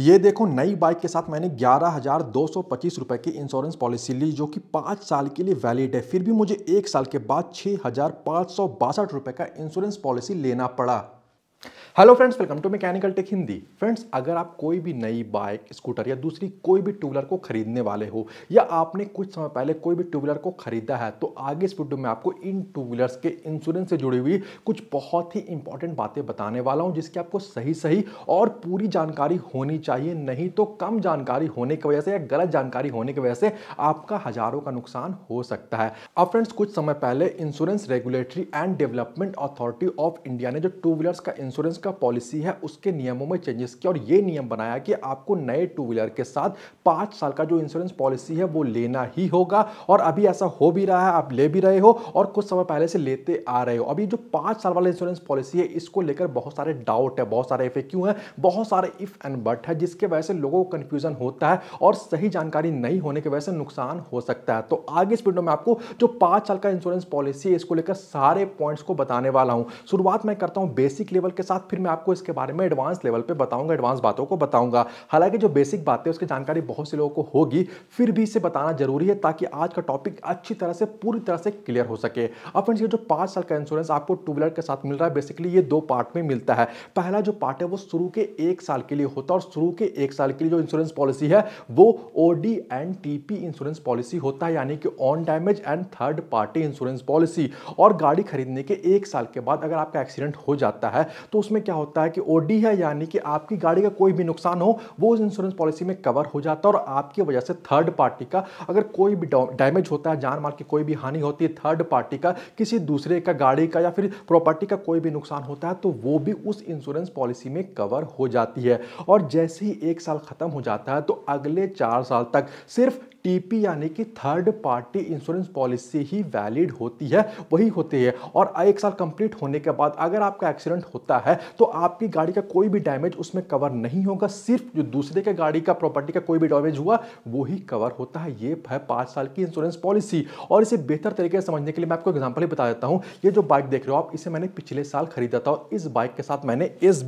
ये देखो नई बाइक के साथ मैंने ग्यारह हज़ार दो सौ पच्चीस रुपये की इंश्योरेंस पॉलिसी ली जो कि पाँच साल के लिए वैलिड है फिर भी मुझे एक साल के बाद छः हज़ार पाँच सौ बासठ रुपये का इंश्योरेंस पॉलिसी लेना पड़ा hello friends welcome to mechanical tech Hindi friends अगर आप कोई भी नई बाइक स्कूटर या दूसरी कोई भी टू व्हीलर को खरीदने वाले हो या आपने कुछ समय पहले कोई भी टू व्हीलर को खरीदा है तो आगे इस वीडियो में आपको इन टू के इंश्योरेंस से जुड़ी हुई कुछ बहुत ही इंपॉर्टेंट बातें बताने वाला हूँ जिसकी आपको सही सही और पूरी जानकारी होनी चाहिए नहीं तो कम जानकारी होने की वजह से या गलत जानकारी होने की वजह से आपका हजारों का नुकसान हो सकता है अब फ्रेंड्स कुछ समय पहले insurance regulatory and development authority of India ने जो टू व्हीलर्स का इंश्योरेंस का पॉलिसी है उसके नियमों में चेंजेस किया और ये नियम बनाया कि आपको नए टू व्हीलर के साथ पाँच साल का जो इंश्योरेंस पॉलिसी है वो लेना ही होगा और अभी ऐसा हो भी रहा है आप ले भी रहे हो और कुछ समय पहले से लेते आ रहे हो अभी जो पाँच साल वाला इंश्योरेंस पॉलिसी है इसको लेकर बहुत सारे डाउट है बहुत सारे इफेक्ट हैं बहुत सारे इफ़ एंड बट है जिसके वजह से लोगों को कन्फ्यूजन होता है और सही जानकारी नहीं होने की वजह से नुकसान हो सकता है तो आगे इस वीडियो में आपको जो पाँच साल का इंश्योरेंस पॉलिसी है इसको लेकर सारे पॉइंट्स को बताने वाला हूँ शुरुआत मैं करता हूँ बेसिक लेवल के के साथ फिर मैं आपको इसके बारे में एडवांस लेवल पे बताऊंगा एडवांस बातों को बताऊंगा हालांकि जो बेसिक बातें उसकी जानकारी बहुत से लोगों को होगी फिर भी इसे बताना जरूरी है ताकि आज का टॉपिक अच्छी तरह से पूरी तरह से क्लियर हो सके अब फ्रेंड्स ये जो पांच साल का इंश्योरेंस आपको टू व्हीलर के साथ मिल रहा है बेसिकली ये दो पार्ट में मिलता है पहला जो पार्ट है वो शुरू के एक साल के लिए होता है और शुरू के एक साल के लिए जो इंश्योरेंस पॉलिसी है वो O D and TP insurance policy होता है यानी कि own damage and third party insurance policy और गाड़ी खरीदने के एक साल के बाद अगर आपका एक्सीडेंट हो जाता है तो उसमें क्या होता है कि ओ है यानी कि आपकी गाड़ी का कोई भी नुकसान हो वो उस इंश्योरेंस पॉलिसी में कवर हो जाता है और आपकी वजह से थर्ड पार्टी का अगर कोई भी डैमेज होता है जान माल की कोई भी हानि होती है थर्ड पार्टी का किसी दूसरे का गाड़ी का या फिर प्रॉपर्टी का कोई भी नुकसान होता है तो वो भी उस इंश्योरेंस पॉलिसी में कवर हो जाती है और जैसे ही एक साल ख़त्म हो जाता है तो अगले चार साल तक सिर्फ टीपी यानी कि थर्ड पार्टी इंश्योरेंस पॉलिसी ही वैलिड होती है वही होती है और एक साल कंप्लीट होने के बाद अगर आपका एक्सीडेंट होता है तो आपकी गाड़ी का कोई भी डैमेज उसमें कवर नहीं होगा सिर्फ जो दूसरे के गाड़ी का प्रॉपर्टी का कोई भी डैमेज हुआ वो ही कवर होता है ये है पाँच साल की इंश्योरेंस पॉलिसी और इसे बेहतर तरीके से समझने के लिए मैं आपको एग्जाम्पल ही बता देता हूँ ये जो बाइक देख रहे हो आप इसे मैंने पिछले साल खरीदा था और इस बाइक के साथ मैंने एस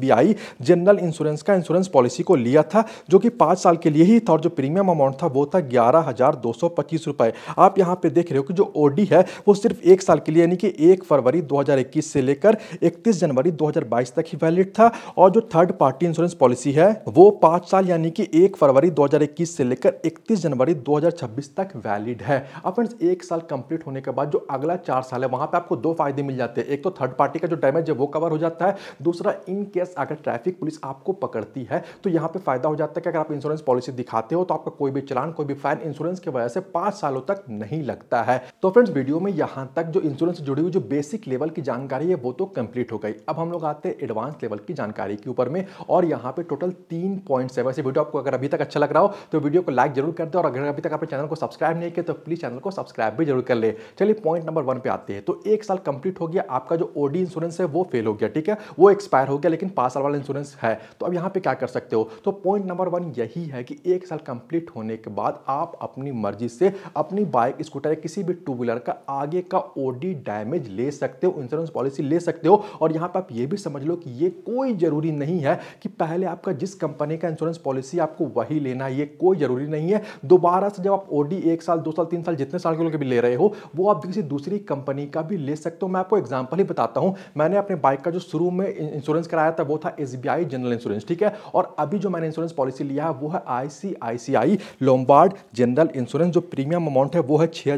जनरल इंश्योरेंस का इंश्योरेंस पॉलिसी को लिया था जो कि पाँच साल के लिए ही था और जो प्रीमियम अमाउंट था वो था ग्यारह ग्यारह रुपए आप यहां पे देख रहे हो कि जो ओडी है वो सिर्फ एक साल के लिए यानी कि एक फरवरी 2021 से लेकर 31 जनवरी 2022 तक ही वैलिड था और जो थर्ड पार्टी इंश्योरेंस पॉलिसी है वो पांच साल यानी कि एक फरवरी 2021 से लेकर 31 जनवरी 2026 तक वैलिड है अब एक साल कंप्लीट होने के बाद जो अगला चार साल है वहां पर आपको दो फायदे मिल जाते हैं एक तो थर्ड पार्टी का जो डैमेज है वो कवर हो जाता है दूसरा इनकेस अगर ट्रैफिक पुलिस आपको पकड़ती है तो यहां पर फायदा हो जाता है कि अगर आप इंश्योरेंस पॉलिसी दिखाते हो तो आपका कोई भी चलान कोई भी फैन इंश्योरेंस की वजह से पांच सालों तक नहीं लगता है तो फ्रेंड्स वीडियो में यहाँ तक जो इंश्योरेंस से जुड़ी हुई जो बेसिक लेवल की जानकारी है वो तो कंप्लीट हो गई अब हम लोग आते हैं एडवांस लेवल की जानकारी के ऊपर में और यहाँ पे टोटल तीन पॉइंट है वैसे वीडियो आपको अगर अभी तक अच्छा लग रहा हो तो वीडियो को लाइक जरूर कर दे और अगर अभी तक आपने चैनल को सब्सक्राइब नहीं किया तो प्लीज चैनल को सब्सक्राइब भी जरूर कर ले चलिए पॉइंट नंबर वन पे आते हैं तो एक साल कंप्लीट हो गया आपका जो ओडी इंश्योरेंस है वो फेल हो गया ठीक है वो एक्सपायर हो गया लेकिन पांच साल वाला इंश्योरेंस है तो अब यहाँ पे क्या कर सकते हो तो पॉइंट नंबर वन यही है कि एक साल कंप्लीट होने के बाद आप अपनी मर्जी से अपनी बाइक स्कूटर या किसी भी टू व्हीलर का आगे का ओडी डैमेज ले सकते हो इंश्योरेंस पॉलिसी ले सकते हो और यहाँ पर आप ये भी समझ लो कि ये कोई ज़रूरी नहीं है कि पहले आपका जिस कंपनी का इंश्योरेंस पॉलिसी आपको वही लेना है ये कोई ज़रूरी नहीं है दोबारा से जब आप ओडी एक साल दो साल तीन साल जितने साल के लोग भी ले रहे हो वो आप किसी दूसरी कंपनी का भी ले सकते हो मैं आपको एग्जाम्पल ही बताता हूँ मैंने अपने बाइक का जो शुरू में इंश्योरेंस कराया था वो था एस जनरल इंश्योरेंस ठीक है और अभी जो मैंने इंश्योरेंस पॉलिसी लिया है वो है I C I C I Lombard general जिंदल इंश्योरेंस जो प्रीमियम अमाउंट है वो है छः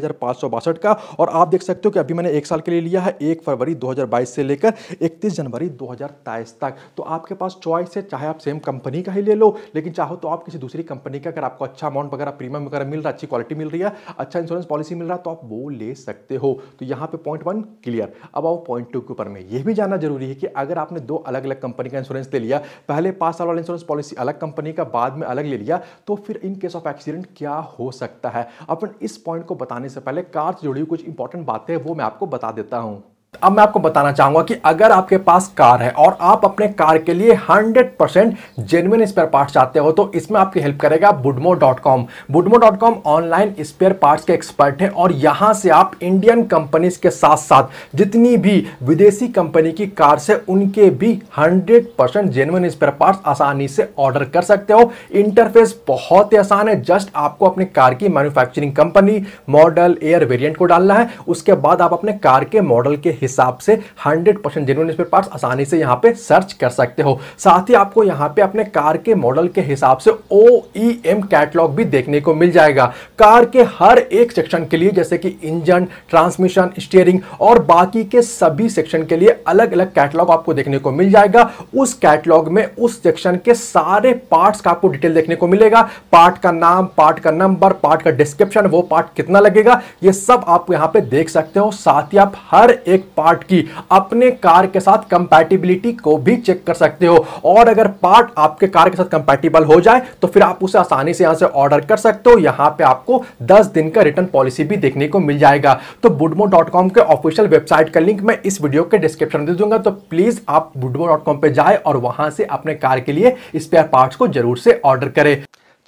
का और आप देख सकते हो कि अभी मैंने एक साल के लिए लिया है एक फरवरी 2022 से लेकर 31 जनवरी 2023 तक तो आपके पास चॉइस है चाहे आप सेम कंपनी का ही ले लो लेकिन चाहो तो आप किसी दूसरी कंपनी का अगर आपको अच्छा अमाउंट वगैरह प्रीमियम वगैरह मिल रहा अच्छी क्वालिटी मिल रही है अच्छा इंश्योरेंस पॉलिसी मिल रहा है तो आप वो ले सकते हो तो यहाँ पे पॉइंट वन क्लियर अब आओ पॉइंट टू के ऊपर में यह भी जानना जरूरी है कि अगर आपने दो अलग अलग कंपनी का इंश्योरेंस ले लिया पहले पांच साल वाला इंश्योरेंस पॉलिसी अलग कंपनी का बाद में अलग ले लिया तो फिर इन केस ऑफ एक्सीडेंट क्या हो सकता है अपन इस पॉइंट को बताने से पहले कार से जुड़ी हुई कुछ इंपॉर्टेंट बातें वो मैं आपको बता देता हूँ अब मैं आपको बताना चाहूंगा कि अगर आपके पास कार है और आप अपने कार के लिए 100% परसेंट जेनुअन स्पेयर पार्ट चाहते हो तो इसमें आपकी हेल्प करेगा Boodmo dot com Boodmo dot com online spare part के एक्सपर्ट हैं और यहां से आप इंडियन कंपनीज के साथ साथ जितनी भी विदेशी कंपनी की कार से उनके भी hundred percent genuine spare part आसानी से ऑर्डर कर सकते हो इंटरफेस बहुत ही आसान है जस्ट आपको अपने कार की मैन्युफैक्चरिंग कंपनी मॉडल एयर वेरियंट को डालना है उसके बाद आप अपने कार के मॉडल के हिसाब से 100 परसेंट जेनुअन स्पेयर पार्ट्स आसानी से यहाँ पे सर्च कर सकते हो साथ ही आपको यहाँ पे अपने कार के मॉडल के हिसाब से ओ ई एम कैटलॉग भी देखने को मिल जाएगा कार के हर एक सेक्शन के लिए जैसे कि इंजन ट्रांसमिशन स्टीयरिंग और बाकी के सभी सेक्शन के लिए अलग अलग कैटलॉग आपको देखने को मिल जाएगा उस कैटलॉग में उस सेक्शन के सारे पार्ट्स का आपको डिटेल देखने को मिलेगा पार्ट का नाम पार्ट का नंबर पार्ट का डिस्क्रिप्शन वो पार्ट कितना लगेगा ये सब आप यहाँ पे देख सकते हो साथ ही आप हर एक पार्ट की अपने कार के साथ कंपैटिबिलिटी को भी चेक कर सकते हो और अगर पार्ट आपके कार के साथ कंपैटिबल हो जाए तो फिर आप उसे आसानी से यहां से ऑर्डर कर सकते हो यहां पे आपको 10 दिन का रिटर्न पॉलिसी भी देखने को मिल जाएगा तो बुडमो के ऑफिशियल वेबसाइट का लिंक मैं इस वीडियो के डिस्क्रिप्शन दे दूंगा तो प्लीज़ आप बुडमो डॉट कॉम जाए और वहां से अपने कार के लिए स्पेयर पार्ट को जरूर से ऑर्डर करें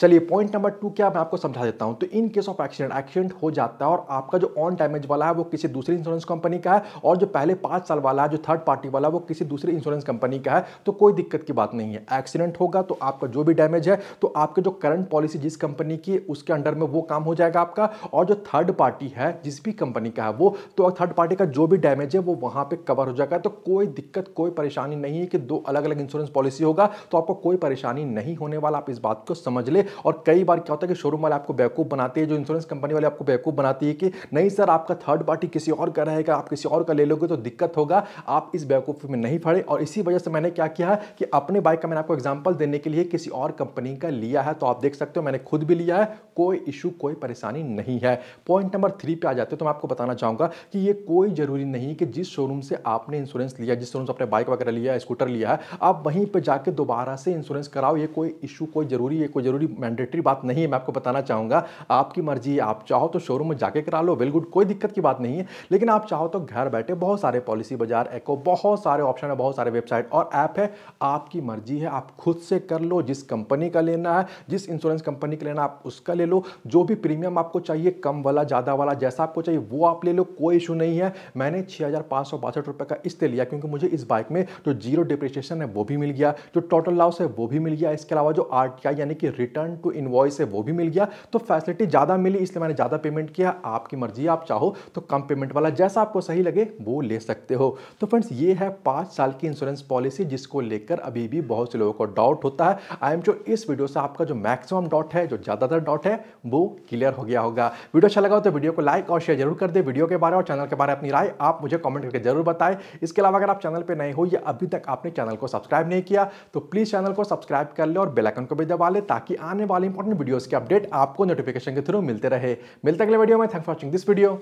चलिए पॉइंट नंबर टू क्या मैं आपको समझा देता हूं तो in case of accident accident हो जाता है और आपका जो ऑन डैमेज वाला है वो किसी दूसरी इंश्योरेंस कंपनी का है और जो पहले पाँच साल वाला है जो थर्ड पार्टी वाला वो किसी दूसरी इंश्योरेंस कंपनी का है तो कोई दिक्कत की बात नहीं है एक्सीडेंट होगा तो आपका जो भी डैमेज है तो आपके जो करंट पॉलिसी जिस कंपनी की उसके अंडर में वो काम हो जाएगा आपका और जो थर्ड पार्टी है जिस भी कंपनी का है वो तो थर्ड पार्टी का जो भी डैमेज है वो वहाँ पर कवर हो जाएगा तो कोई दिक्कत कोई परेशानी नहीं है कि दो अलग अलग इंश्योरेंस पॉलिसी होगा तो आपको कोई परेशानी नहीं होने वाला आप इस बात को समझ ले और कई बार क्या होता है कि शोरूम वाले आपको बेवकूफ़ बनाते हैं जो इंश्योरेंस कंपनी वाले आपको बेवकूफ़ बनाती है कि नहीं सर आपका थर्ड पार्टी किसी और का रहेगा आप किसी और का ले लोगे तो दिक्कत होगा आप इस बेवकूफ़ी में नहीं फड़े और इसी वजह से मैंने क्या किया कि अपने बाइक का मैंने आपको एग्जाम्पल देने के लिए किसी और कंपनी का लिया है तो आप देख सकते हो मैंने खुद भी लिया है कोई इशू कोई परेशानी नहीं है पॉइंट नंबर थ्री पे आ जाते हो तो मैं आपको बताना चाहूँगा कि ये कोई ज़रूरी नहीं कि जिस शोरूम से आपने इंश्योरेंस लिया जिस शोरूम से आपने बाइक वगैरह लिया स्कूटर लिया है आप वहीं पर जाकर दोबारा से इंश्योरेंस कराओ ये कोई इशू कोई ज़रूरी है कोई ज़रूरी मैंडेटरी बात नहीं है मैं आपको बताना चाहूँगा आपकी मर्जी आप चाहो तो शोरूम में जाके करा लो वेल गुड कोई दिक्कत की बात नहीं है लेकिन आप चाहो तो घर बैठे बहुत सारे पॉलिसी बाजार एको बहुत सारे ऑप्शन है बहुत सारे वेबसाइट और ऐप है आपकी मर्जी है आप खुद से कर लो जिस कंपनी का लेना है जिस इंश्योरेंस कंपनी का लेना आप उसका ले लो जो भी प्रीमियम आपको चाहिए कम वाला ज़्यादा वाला जैसा आपको चाहिए वो आप ले लो कोई इशू नहीं है मैंने छः हज़ार सौ बासठ का इसलिए लिया क्योंकि मुझे इस बाइक में जो जीरो डिप्रिशिएशन है वो भी मिल गया जो टोटल लॉस है वो भी मिल गया इसके अलावा जो आर यानी कि रिटर्न रिटर्न टू इन्वॉइस है वो भी मिल गया तो फैसिलिटी ज़्यादा मिली इसलिए मैंने ज़्यादा पेमेंट किया आपकी मर्जी आप चाहो तो कम पेमेंट वाला जैसा आपको सही लगे वो ले सकते हो तो फ्रेंड्स ये है पाँच साल की इंश्योरेंस पॉलिसी जिसको लेकर अभी भी बहुत से लोगों को डाउट होता है आई एम जो इस वीडियो से आपका जो मैक्सिमम डॉट है जो ज़्यादातर डॉट है वो क्लियर हो गया होगा वीडियो अच्छा लगा हो तो वीडियो को लाइक और शेयर जरूर कर दे वीडियो के बारे और चैनल के बारे में अपनी राय आप मुझे कॉमेंट करके जरूर बताएं इसके अलावा अगर आप चैनल पर नए हो या अभी तक आपने चैनल को सब्सक्राइब नहीं किया तो प्लीज़ चैनल को सब्सक्राइब कर ले और बेलाइकन को भी दबा ले ताकि आने आने वाले इंपॉर्टेंट वीडियोस के अपडेट आपको नोटिफिकेशन के थ्रू मिलते रहे मिलते अगले वीडियो में thanks for watching this video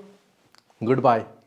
good bye